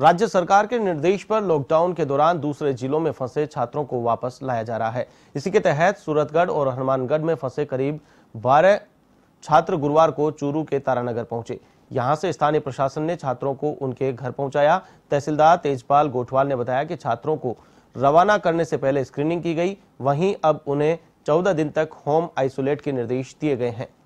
राज्य सरकार के निर्देश पर लॉकडाउन के दौरान दूसरे जिलों में फंसे छात्रों को वापस लाया जा रहा है इसी के तहत सूरतगढ़ और हनुमानगढ़ में फंसे करीब बारह छात्र गुरुवार को चूरू के तारानगर पहुंचे यहां से स्थानीय प्रशासन ने छात्रों को उनके घर पहुंचाया तहसीलदार तेजपाल गोठवाल ने बताया कि छात्रों को रवाना करने से पहले स्क्रीनिंग की गई वहीं अब उन्हें चौदह दिन तक होम आइसोलेट के निर्देश दिए गए हैं